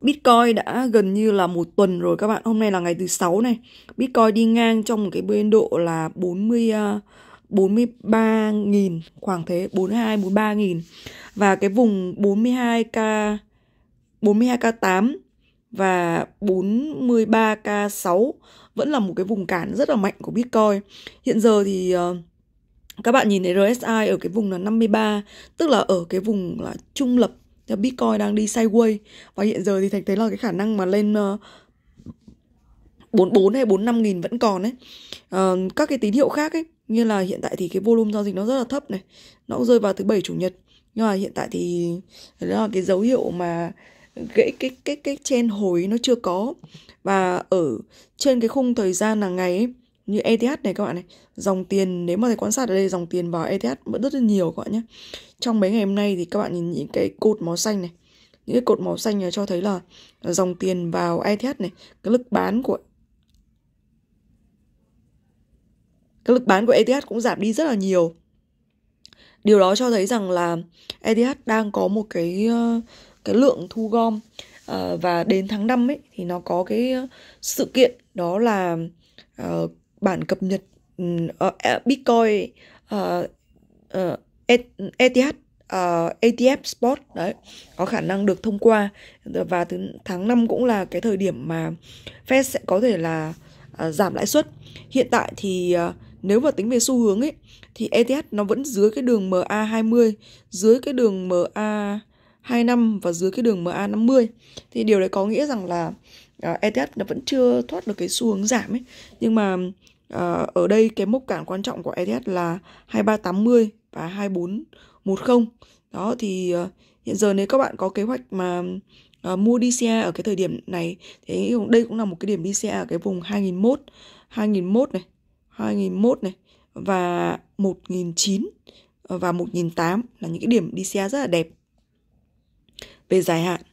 Bitcoin đã gần như là một tuần rồi các bạn. Hôm nay là ngày thứ sáu này. Bitcoin đi ngang trong một cái biên độ là 40 uh, 43.000 khoảng thế 42 43.000 và cái vùng 42k 42k8 và 43k6 vẫn là một cái vùng cản rất là mạnh của Bitcoin. Hiện giờ thì ờ, các bạn nhìn thấy RSI ở cái vùng là 53, tức là ở cái vùng là trung lập là Bitcoin đang đi sideways và hiện giờ thì Thạch thấy là cái khả năng mà lên uh, ờ, 44 hay 45 nghìn vẫn còn ấy uh, các cái tín hiệu khác ấy như là hiện tại thì cái volume giao dịch nó rất là thấp này nó cũng rơi vào thứ bảy chủ nhật nhưng mà hiện tại thì đó là cái dấu hiệu mà gãy cái cái cái trên hồi nó chưa có và ở trên cái khung thời gian là ngày ấy, như ETH này các bạn này dòng tiền nếu mà thầy quan sát ở đây dòng tiền vào ETH vẫn rất là nhiều các bạn nhé trong mấy ngày hôm nay thì các bạn nhìn những cái cột màu xanh này những cái cột màu xanh này cho thấy là dòng tiền vào ETH này cái lực bán của cái lực bán của ETH cũng giảm đi rất là nhiều điều đó cho thấy rằng là ETH đang có một cái ờ, cái lượng thu gom ờ, và đến tháng 5 ấy thì nó có cái sự kiện đó là ờ, bản cập nhật uh, Bitcoin uh, uh, ETH uh, ATF Spot đấy có khả năng được thông qua và thứ tháng 5 cũng là cái thời điểm mà Fed sẽ có thể là uh, giảm lãi suất. Hiện tại thì uh, nếu mà tính về xu hướng ấy thì ETH nó vẫn dưới cái đường MA 20, dưới cái đường MA 2 năm và dưới cái đường MA50 thì điều đấy có nghĩa rằng là à, ETH nó vẫn chưa thoát được cái xu hướng giảm ấy nhưng mà à, ở đây cái mốc cản quan trọng của ETH là 2380 và 2410 đó thì à, hiện giờ nếu các bạn có kế hoạch mà à, mua DCA ở cái thời điểm này thì đây cũng là một cái điểm DCA ở cái vùng 2001 2001 này 2001 này và 1009 và 1008 là những cái điểm DCA rất là đẹp به